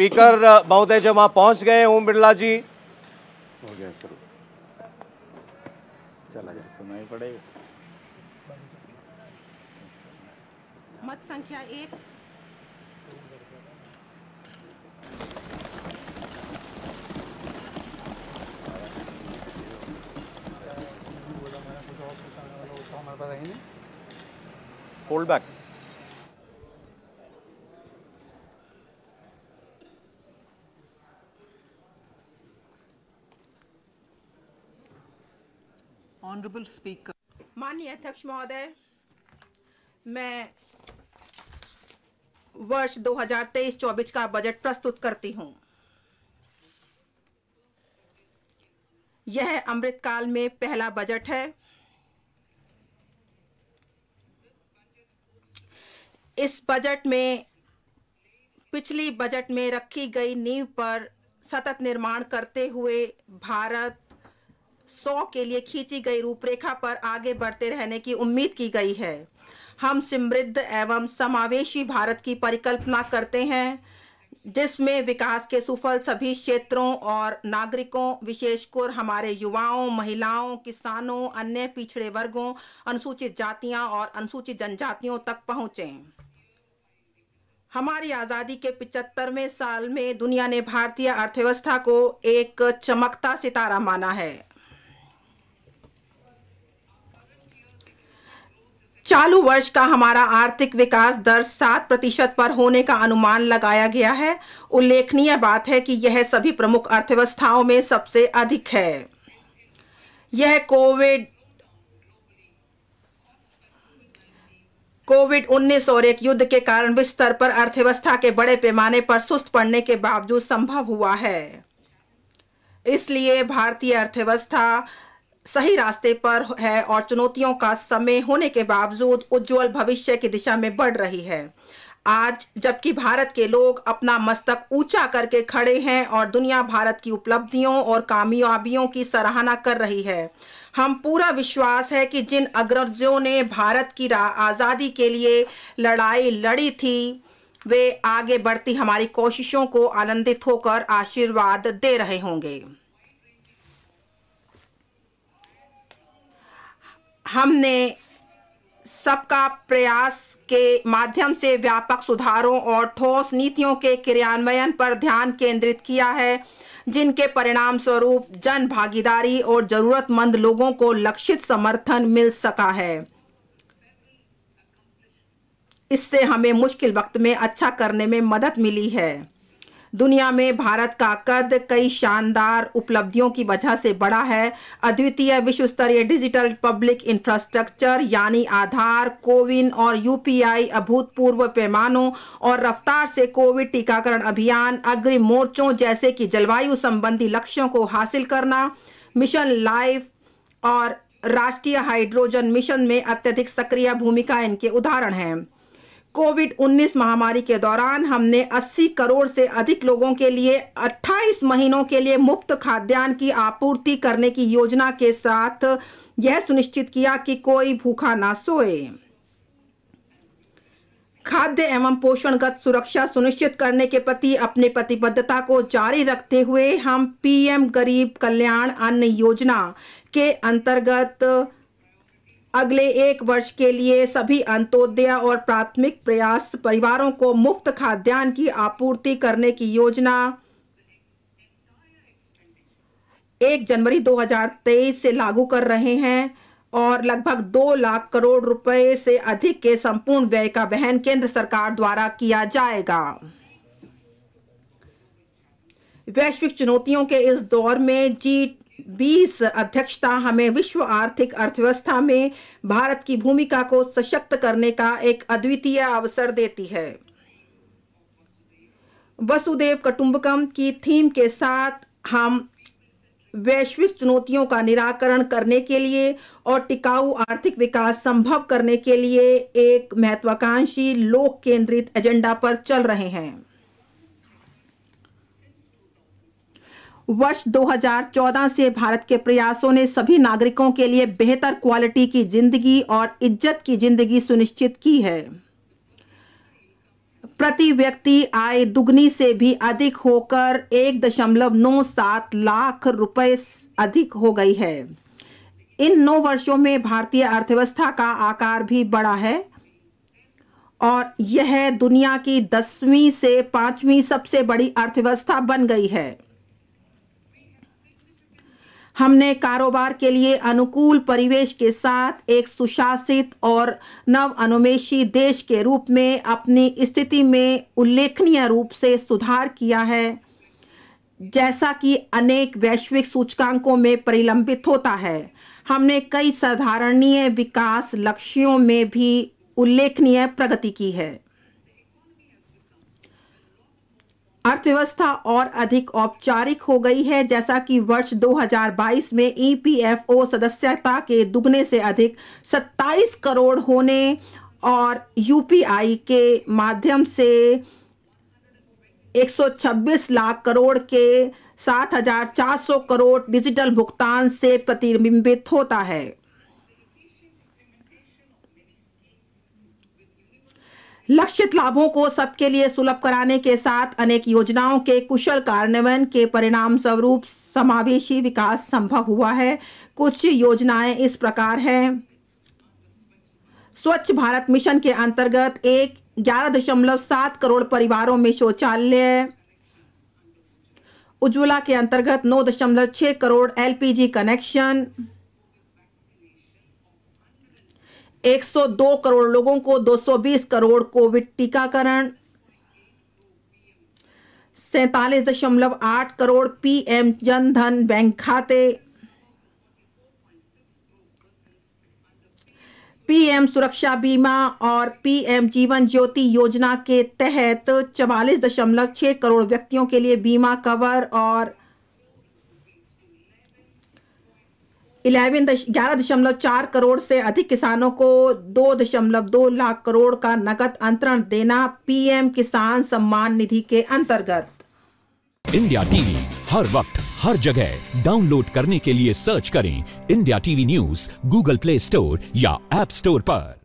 speaker बहुत है जब वहाँ पहुँच गए ओम बिरला जी हो गया सर चला जाए सुनना ही पड़ेगा मत संख्या एक Hold बैक ऑनरेबल स्पीकर माननीय अध्यक्ष महोदय मैं वर्ष 2023-24 का बजट प्रस्तुत करती हूं यह अमृतकाल में पहला बजट है इस बजट में पिछली बजट में रखी गई नींव पर सतत निर्माण करते हुए भारत सौ के लिए खींची गई रूपरेखा पर आगे बढ़ते रहने की उम्मीद की गई है हम समृद्ध एवं समावेशी भारत की परिकल्पना करते हैं जिसमें विकास के सुफल सभी क्षेत्रों और नागरिकों विशेषकर हमारे युवाओं महिलाओं किसानों अन्य पिछड़े वर्गों अनुसूचित जातियां और अनुसूचित जनजातियों तक पहुंचें हमारी आज़ादी के पिचहत्तरवें साल में दुनिया ने भारतीय अर्थव्यवस्था को एक चमकता सितारा माना है चालू वर्ष का हमारा आर्थिक विकास दर सात प्रतिशत पर होने का अनुमान लगाया गया है उल्लेखनीय बात है कि यह सभी प्रमुख अर्थव्यवस्थाओं में सबसे अधिक है यह कोविड कोविड 19 और एक युद्ध के कारण विश्व स्तर पर अर्थव्यवस्था के बड़े पैमाने पर सुस्त पड़ने के बावजूद संभव हुआ है इसलिए भारतीय अर्थव्यवस्था सही रास्ते पर है और चुनौतियों का समय होने के बावजूद उज्जवल भविष्य की दिशा में बढ़ रही है आज जबकि भारत के लोग अपना मस्तक ऊंचा करके खड़े हैं और दुनिया भारत की उपलब्धियों और कामयाबियों की सराहना कर रही है हम पूरा विश्वास है कि जिन अग्रजों ने भारत की आज़ादी के लिए लड़ाई लड़ी थी वे आगे बढ़ती हमारी कोशिशों को आनंदित होकर आशीर्वाद दे रहे होंगे हमने सबका प्रयास के माध्यम से व्यापक सुधारों और ठोस नीतियों के क्रियान्वयन पर ध्यान केंद्रित किया है जिनके परिणाम स्वरूप जन भागीदारी और जरूरतमंद लोगों को लक्षित समर्थन मिल सका है इससे हमें मुश्किल वक्त में अच्छा करने में मदद मिली है दुनिया में भारत का कद कई शानदार उपलब्धियों की वजह से बड़ा है अद्वितीय विश्व स्तरीय डिजिटल पब्लिक इंफ्रास्ट्रक्चर यानी आधार कोविन और यूपीआई अभूतपूर्व पैमानों और रफ्तार से कोविड टीकाकरण अभियान अग्रिम मोर्चों जैसे कि जलवायु संबंधी लक्ष्यों को हासिल करना मिशन लाइफ और राष्ट्रीय हाइड्रोजन मिशन में अत्यधिक सक्रिय भूमिका इनके उदाहरण हैं कोविड 19 महामारी के दौरान हमने 80 करोड़ से अधिक लोगों के लिए 28 महीनों के लिए मुफ्त खाद्यान्न की आपूर्ति करने की योजना के साथ यह सुनिश्चित किया कि कोई भूखा ना सोए खाद्य एवं पोषणगत सुरक्षा सुनिश्चित करने के प्रति अपनी प्रतिबद्धता को जारी रखते हुए हम पीएम गरीब कल्याण अन्न योजना के अंतर्गत अगले एक वर्ष के लिए सभी अंत्योदय और प्राथमिक प्रयास परिवारों को मुफ्त खाद्यान्न की आपूर्ति करने की योजना एक जनवरी 2023 से लागू कर रहे हैं और लगभग दो लाख करोड़ रुपए से अधिक के संपूर्ण व्यय का वहन केंद्र सरकार द्वारा किया जाएगा वैश्विक चुनौतियों के इस दौर में जी बीस अध्यक्षता हमें विश्व आर्थिक अर्थव्यवस्था में भारत की भूमिका को सशक्त करने का एक अद्वितीय अवसर देती है वसुदेव कटुंबकम की थीम के साथ हम वैश्विक चुनौतियों का निराकरण करने के लिए और टिकाऊ आर्थिक विकास संभव करने के लिए एक महत्वाकांक्षी लोक केंद्रित एजेंडा पर चल रहे हैं वर्ष 2014 से भारत के प्रयासों ने सभी नागरिकों के लिए बेहतर क्वालिटी की जिंदगी और इज्जत की जिंदगी सुनिश्चित की है प्रति व्यक्ति आय दुगनी से भी अधिक होकर एक दशमलव नौ सात लाख रुपए अधिक हो गई है इन नौ वर्षों में भारतीय अर्थव्यवस्था का आकार भी बड़ा है और यह दुनिया की दसवीं से पांचवीं सबसे बड़ी अर्थव्यवस्था बन गई है हमने कारोबार के लिए अनुकूल परिवेश के साथ एक सुशासित और नव अनुमेशी देश के रूप में अपनी स्थिति में उल्लेखनीय रूप से सुधार किया है जैसा कि अनेक वैश्विक सूचकांकों में परिलंबित होता है हमने कई साधारणीय विकास लक्ष्यों में भी उल्लेखनीय प्रगति की है अर्थव्यवस्था और अधिक औपचारिक हो गई है जैसा कि वर्ष 2022 में ईपीएफओ e सदस्यता के दुगने से अधिक 27 करोड़ होने और यूपीआई के माध्यम से 126 लाख करोड़ के 7,400 करोड़ डिजिटल भुगतान से प्रतिबिंबित होता है लक्षित लाभों को सबके लिए सुलभ कराने के साथ अनेक योजनाओं के कुशल कार्यान्वयन के परिणाम स्वरूप समावेशी विकास संभव हुआ है कुछ योजनाएं इस प्रकार हैं स्वच्छ भारत मिशन के अंतर्गत एक ग्यारह दशमलव सात करोड़ परिवारों में शौचालय उज्ज्वला के अंतर्गत नौ दशमलव छः करोड़ एलपीजी कनेक्शन 102 करोड़ लोगों को 220 करोड़ कोविड टीकाकरण सैतालीस दशमलव आठ करोड़ पीएम जनधन बैंक खाते पीएम सुरक्षा बीमा और पीएम जीवन ज्योति योजना के तहत चवालीस दशमलव छह करोड़ व्यक्तियों के लिए बीमा कवर और इलेवन ग्यारह दशमलव चार करोड़ से अधिक किसानों को दो दशमलव दो लाख करोड़ का नकद अंतरण देना पीएम किसान सम्मान निधि के अंतर्गत इंडिया टीवी हर वक्त हर जगह डाउनलोड करने के लिए सर्च करें India TV News Google Play Store या एप स्टोर पर